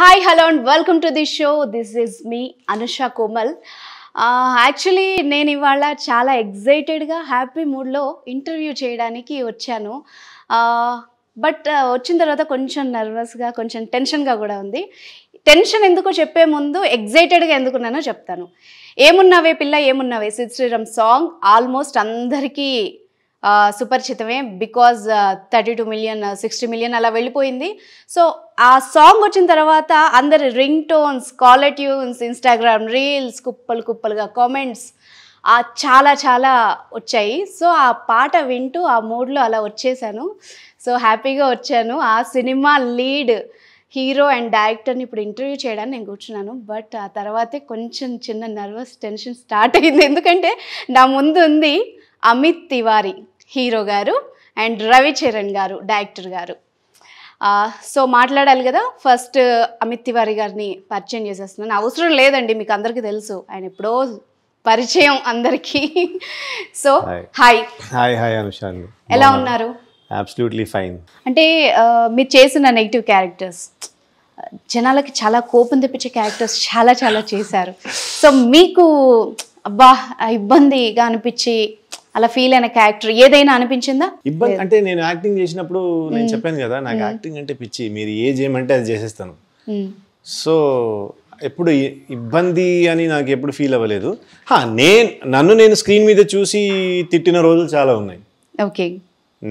Hi hello and welcome to the show this is me Anusha Komal actually నేను ఇవాళ చాలా ఎగ్జైటెడ్గా happy మూడ్లో ఇంటర్వ్యూ చేయడానికి వచ్చాను బట్ uh, uh, వచ్చిన తర్వాత కొంచెం నర్వస్గా కొంచెం టెన్షన్గా కూడా ఉంది టెన్షన్ ఎందుకో చెప్పే ముందు ఎగ్జైటెడ్గా ఎందుకున్నానో చెప్తాను ఏమున్నావే పిల్ల ఏమున్నావే సిద్ శ్రీరామ్ సాంగ్ ఆల్మోస్ట్ అందరికీ సుపరిచితమే because thirty two million sixty million అలా వెళ్ళిపోయింది సో ఆ సాంగ్ వచ్చిన తర్వాత అందరి ring tones caller tunes Instagram reels కుప్పలు కుప్పలుగా కామెంట్స్ చాలా చాలా వచ్చాయి సో ఆ పాట వింటూ ఆ మూడ్లో అలా వచ్చేసాను సో హ్యాపీగా వచ్చాను ఆ సినిమా లీడ్ హీరో అండ్ డైరెక్టర్ని ఇప్పుడు ఇంటర్వ్యూ చేయడానికి నేను కూర్చున్నాను బట్ ఆ తర్వాతే కొంచెం చిన్న నర్వస్ టెన్షన్ స్టార్ట్ అయింది ఎందుకంటే నా ముందు ఉంది అమిత్ తివారీ హీరో గారు అండ్ రవిచరణ్ గారు డైరెక్టర్ గారు సో మాట్లాడాలి కదా ఫస్ట్ అమిత్ తివారి గారిని పరిచయం చేసేస్తున్నాను అవసరం లేదండి మీకు అందరికీ తెలుసు ఆయన ఎప్పుడో పరిచయం అందరికీ సో హాయ్ హాయ్ హాయ్ ఎలా ఉన్నారు ఫైన్ అంటే మీరు చేసిన నెగిటివ్ క్యారెక్టర్స్ జనాలకి చాలా కోపం తెప్పించే క్యారెక్టర్స్ చాలా చాలా చేశారు సో మీకు అబ్బా ఇబ్బందిగా అనిపించి అలా ఫీల్ అయిన క్యారెక్టర్ ఏదైనా అనిపించిందా ఇబ్బంది అంటే నేను యాక్టింగ్ చేసినప్పుడు నేను చెప్పాను కదా నాకు యాక్టింగ్ అంటే పిచ్చి మీరు ఏ చేయమంటే అది చేసేస్తాను సో ఎప్పుడు ఇబ్బంది అని నాకు ఎప్పుడు ఫీల్ అవ్వలేదు నేను నన్ను నేను స్క్రీన్ మీద చూసి తిట్టిన రోజులు చాలా ఉన్నాయి ఓకే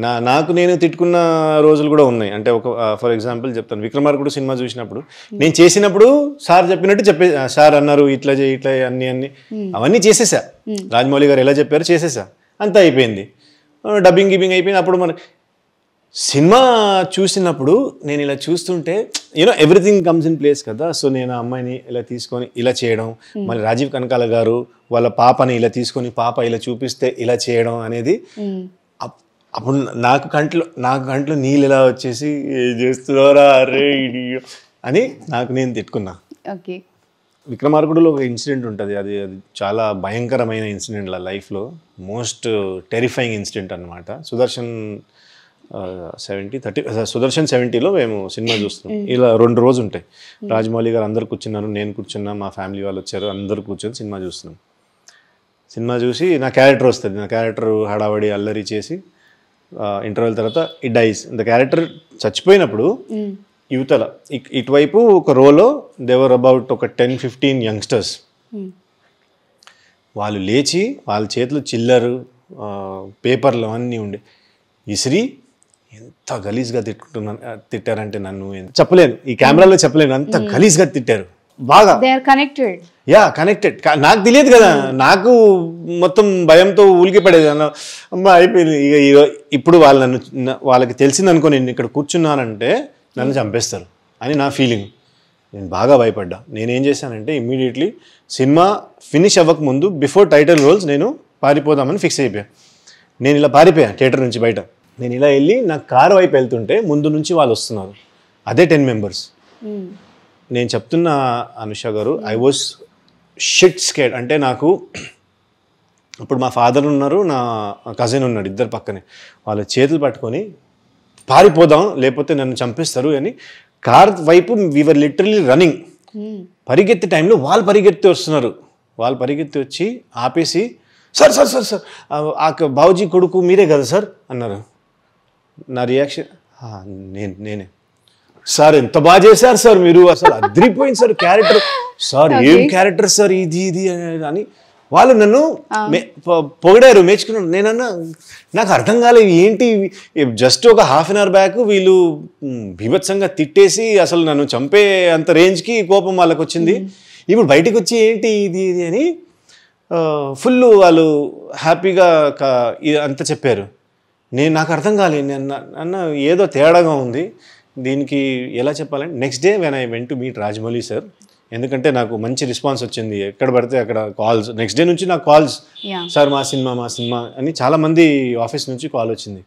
నా నాకు నేను తిట్టుకున్న రోజులు కూడా ఉన్నాయి అంటే ఒక ఫర్ ఎగ్జాంపుల్ చెప్తాను విక్రమార్కుడు సినిమా చూసినప్పుడు నేను చేసినప్పుడు సార్ చెప్పినట్టు చెప్పే సార్ అన్నారు ఇట్లా చేయి ఇట్లా అన్ని అన్ని అవన్నీ చేసేసా రాజమౌళి గారు ఎలా చెప్పారు చేసేసా అంత అయిపోయింది డబ్బింగ్ గిబ్బింగ్ అయిపోయింది అప్పుడు మన సినిమా చూసినప్పుడు నేను ఇలా చూస్తుంటే you know everything comes in place కదా సో నేను అమ్మాయిని ఇలా తీసుకొని ఇలా చేయడం hmm. మళ్ళీ రాజీవ్ కనకాల గారు వాళ్ళ పాపని ఇలా తీసుకొని పాప ఇలా చూపిస్తే ఇలా చేయడం అనేది hmm. అప్పుడు నాకు కంట్లో నాకు కంట్లో నీళ్ళు ఇలా వచ్చేసి చేస్తున్నారా అరే అని నాకు నేను తిట్టుకున్నా ఓకే విక్రమార్కుడులో ఒక ఇన్సిడెంట్ ఉంటుంది అది అది చాలా భయంకరమైన ఇన్సిడెంట్ లైఫ్లో మోస్ట్ టెరిఫైయింగ్ ఇన్సిడెంట్ అనమాట సుదర్శన్ సెవెంటీ థర్టీ సుదర్శన్ సెవెంటీలో మేము సినిమా చూస్తున్నాం ఇలా రెండు రోజు ఉంటాయి రాజమౌళి గారు అందరు కూర్చున్నారు నేను కూర్చున్నా మా ఫ్యామిలీ వాళ్ళు వచ్చారు అందరు కూర్చొని సినిమా చూస్తున్నాం సినిమా చూసి నా క్యారెక్టర్ వస్తుంది నా క్యారెక్టర్ హడావడి అల్లరి చేసి ఇంటర్వెల్ తర్వాత ఇట్ డైస్ ద క్యారెక్టర్ చచ్చిపోయినప్పుడు యువతల ఇటువైపు ఒక రోలో దేవర్ అబౌట్ ఒక టెన్ ఫిఫ్టీన్ యంగ్స్టర్స్ వాళ్ళు లేచి వాళ్ళ చేతులు చిల్లరు పేపర్లు అన్నీ ఉండే ఇసిరి ఎంత గలీజ్గా తిట్టుకుంటున్నాను తిట్టారంటే నన్ను చెప్పలేను ఈ కెమెరాలో చెప్పలేను అంత hmm. గలీజ్గా తిట్టారు బాగా కనెక్టెడ్ యా కనెక్టెడ్ నాకు తెలియదు కదా hmm. నాకు మొత్తం భయంతో ఊలికి పడేది అయిపోయింది ఇక ఇప్పుడు వాళ్ళు నన్ను వాళ్ళకి తెలిసింది అనుకో నేను ఇక్కడ కూర్చున్నానంటే నన్ను చంపేస్తారు అని నా ఫీలింగ్ నేను బాగా భయపడ్డా నేనేం చేశానంటే ఇమ్మీడియట్లీ సినిమా ఫినిష్ అవ్వకముందు బిఫోర్ టైటిల్ రోల్స్ నేను పారిపోదామని ఫిక్స్ అయిపోయా నేను ఇలా పారిపోయాను థియేటర్ నుంచి బయట నేను ఇలా వెళ్ళి నా కారు వైపు వెళ్తుంటే ముందు నుంచి వాళ్ళు వస్తున్నారు అదే టెన్ మెంబర్స్ hmm. నేను చెప్తున్న అనుష గారు ఐ వాజ్ షిట్ స్కేడ్ అంటే నాకు ఇప్పుడు మా ఫాదర్ ఉన్నారు నా కజిన్ ఉన్నాడు ఇద్దరు పక్కనే వాళ్ళ చేతులు పట్టుకొని పారిపోదాం లేకపోతే నన్ను చంపేస్తారు అని కార్ వైపు వీఆర్ లిటరలీ రన్నింగ్ పరిగెత్తే టైంలో వాళ్ళు పరిగెత్తి వస్తున్నారు వాళ్ళు పరిగెత్తి వచ్చి ఆపేసి సార్ సార్ సార్ సార్ ఆ బావజీ కొడుకు మీరే కదా సార్ అన్నారు నా రియాక్షన్ నేను నేనే సార్ ఎంత బాగా చేశారు సార్ మీరు అసలు అద్రిపోయింది సార్ క్యారెక్టర్ సార్ ఏం క్యారెక్టర్ సార్ ఇది ఇది అని వాళ్ళు నన్ను పొగిడారు మెచ్చుకున్నారు నేనన్నా నాకు అర్థం కాలేదు ఏంటి జస్ట్ ఒక హాఫ్ అన్ అవర్ బ్యాక్ వీళ్ళు భీభత్సంగా తిట్టేసి అసలు నన్ను చంపే అంత రేంజ్కి కోపం వాళ్ళకి వచ్చింది ఇప్పుడు బయటకు వచ్చి ఏంటి ఇది ఇది అని ఫుల్ వాళ్ళు హ్యాపీగా అంత చెప్పారు నేను నాకు అర్థం కాలేదు నేను అన్న ఏదో తేడాగా ఉంది దీనికి ఎలా చెప్పాలంటే next day when I went to meet Rajamouli sir ఎందుకంటే నాకు మంచి రెస్పాన్స్ వచ్చింది ఎక్కడ పడితే అక్కడ కాల్స్ నెక్స్ట్ డే నుంచి నాకు కాల్స్ సార్ మా సినిమా మా సినిమా అని చాలా మంది ఆఫీస్ నుంచి కాల్ వచ్చింది